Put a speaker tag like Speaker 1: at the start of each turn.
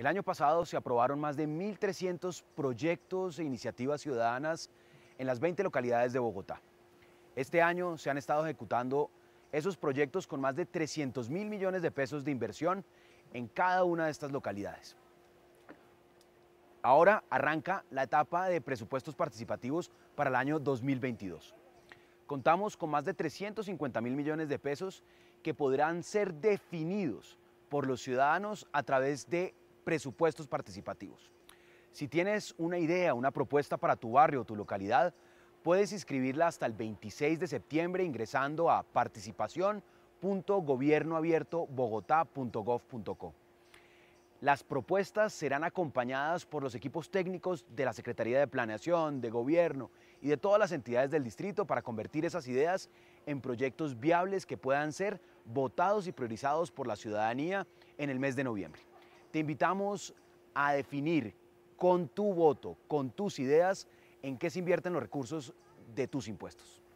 Speaker 1: El año pasado se aprobaron más de 1.300 proyectos e iniciativas ciudadanas en las 20 localidades de Bogotá. Este año se han estado ejecutando esos proyectos con más de 300 mil millones de pesos de inversión en cada una de estas localidades. Ahora arranca la etapa de presupuestos participativos para el año 2022. Contamos con más de 350 mil millones de pesos que podrán ser definidos por los ciudadanos a través de presupuestos participativos. Si tienes una idea, una propuesta para tu barrio o tu localidad, puedes inscribirla hasta el 26 de septiembre ingresando a participación.gobiernoabiertobogotá.gov.co. Las propuestas serán acompañadas por los equipos técnicos de la Secretaría de Planeación, de Gobierno y de todas las entidades del distrito para convertir esas ideas en proyectos viables que puedan ser votados y priorizados por la ciudadanía en el mes de noviembre te invitamos a definir con tu voto, con tus ideas, en qué se invierten los recursos de tus impuestos.